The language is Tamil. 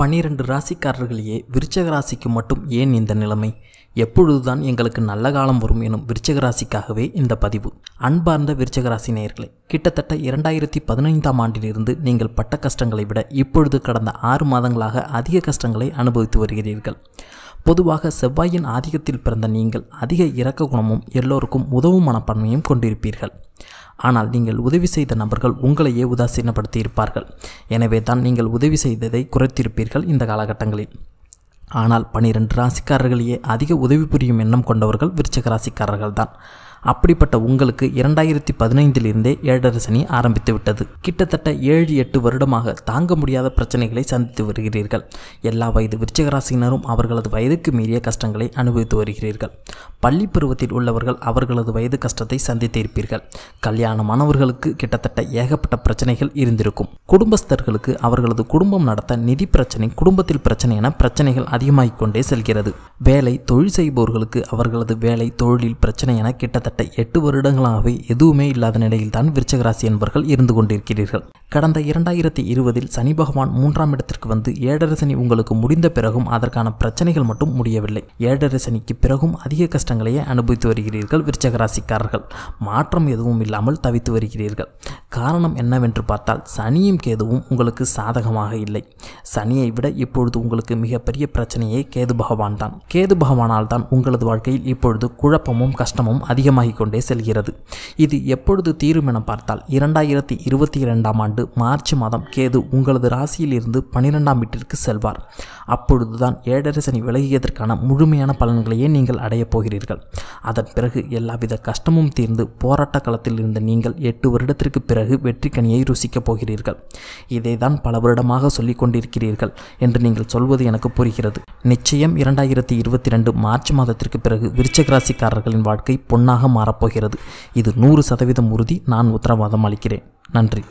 பன்னிரண்டு ராசிக்காரர்களையே விருச்சக ராசிக்கு மட்டும் ஏன் இந்த நிலைமை எப்பொழுதுதான் எங்களுக்கு நல்ல காலம் வரும் எனும் விருச்சக ராசிக்காகவே இந்த பதிவு அன்பார்ந்த விருச்சக ராசி நேயர்களே கிட்டத்தட்ட இரண்டாயிரத்தி பதினைந்தாம் ஆண்டிலிருந்து நீங்கள் பட்ட கஷ்டங்களை விட இப்பொழுது கடந்த ஆறு மாதங்களாக அதிக கஷ்டங்களை அனுபவித்து வருகிறீர்கள் பொதுவாக செவ்வாயின் ஆதிக்கத்தில் பிறந்த நீங்கள் அதிக இரக்க குணமும் எல்லோருக்கும் உதவும் மனப்பான்மையும் கொண்டிருப்பீர்கள் ஆனால் நீங்கள் உதவி செய்த நபர்கள் உங்களையே உதாசீனப்படுத்தி இருப்பார்கள் எனவே தான் நீங்கள் உதவி செய்ததை குறைத்திருப்பீர்கள் இந்த காலகட்டங்களில் ஆனால் பனிரெண்டு ராசிக்காரர்களையே அதிக உதவி புரியும் எண்ணம் கொண்டவர்கள் விருச்சக ராசிக்காரர்கள் தான் அப்படிப்பட்ட உங்களுக்கு இரண்டாயிரத்தி பதினைந்திலிருந்தே ஏழரசனி ஆரம்பித்து விட்டது கிட்டத்தட்ட ஏழு எட்டு வருடமாக தாங்க முடியாத பிரச்சனைகளை சந்தித்து வருகிறீர்கள் எல்லா வயது விருச்சகராசினரும் அவர்களது வயதுக்கு மீறிய கஷ்டங்களை அனுபவித்து வருகிறீர்கள் பள்ளி பருவத்தில் உள்ளவர்கள் அவர்களது வயது கஷ்டத்தை சந்தித்திருப்பீர்கள் கல்யாணமானவர்களுக்கு கிட்டத்தட்ட ஏகப்பட்ட பிரச்சனைகள் இருந்திருக்கும் குடும்பஸ்தர்களுக்கு அவர்களது குடும்பம் நடத்த நிதி பிரச்சனை குடும்பத்தில் பிரச்சனை என பிரச்சனைகள் அதிகமாகிக் கொண்டே செல்கிறது வேலை தொழில் செய்பவர்களுக்கு அவர்களது வேலை தொழிலில் பிரச்சனை என கிட்டத்தட்ட கிட்டத்தட்ட எட்டு வருடங்களாகவே எதுவுமே இல்லாத நிலையில் தான் விருச்சகராசி என்பவர்கள் இருந்து கொண்டிருக்கிறீர்கள் கடந்த இரண்டாயிரத்தி இருபதில் சனி பகவான் மூன்றாம் இடத்திற்கு வந்து ஏழரை சனி உங்களுக்கு முடிந்த பிறகும் அதற்கான பிரச்சனைகள் மட்டும் முடியவில்லை ஏழரை சனிக்கு பிறகும் அதிக கஷ்டங்களையே அனுபவித்து வருகிறீர்கள் விருச்சகராசிக்காரர்கள் மாற்றம் எதுவும் இல்லாமல் தவித்து வருகிறீர்கள் காரணம் என்னவென்று பார்த்தால் சனியும் கேதுவும் உங்களுக்கு சாதகமாக இல்லை சனியை விட இப்பொழுது உங்களுக்கு மிகப்பெரிய பிரச்சனையே கேது பகவான் தான் கேது பகவானால் தான் உங்களது வாழ்க்கையில் இப்பொழுது குழப்பமும் கஷ்டமும் அதிகமாக அதிகமாகிக் கொண்டே செல்கிறது இது எப்பொழுது தீரும் என பார்த்தால் இரண்டாயிரத்தி இருபத்தி இரண்டாம் ஆண்டு மார்ச் மாதம் கேது உங்களது ராசியிலிருந்து பனிரெண்டாம் வீட்டிற்கு செல்வார் அப்பொழுதுதான் ஏழரசனி விலகியதற்கான முழுமையான பலன்களையே நீங்கள் அடையப் போகிறீர்கள் அதன் பிறகு எல்லாவித கஷ்டமும் தீர்ந்து போராட்ட களத்தில் இருந்த நீங்கள் எட்டு வருடத்திற்கு பிறகு வெற்றி கனியை ருசிக்கப் போகிறீர்கள் இதைதான் பல வருடமாக சொல்லிக் கொண்டிருக்கிறீர்கள் என்று நீங்கள் சொல்வது எனக்கு புரிகிறது நிச்சயம் இரண்டாயிரத்தி இருபத்தி ரெண்டு மார்ச் மாதத்திற்கு பிறகு விருச்சகராசிக்காரர்களின் வாழ்க்கை பொன்னாக மாறப்போகிறது இது நூறு சதவீதம் உறுதி நான் உத்தரவாதம் அளிக்கிறேன் நன்றி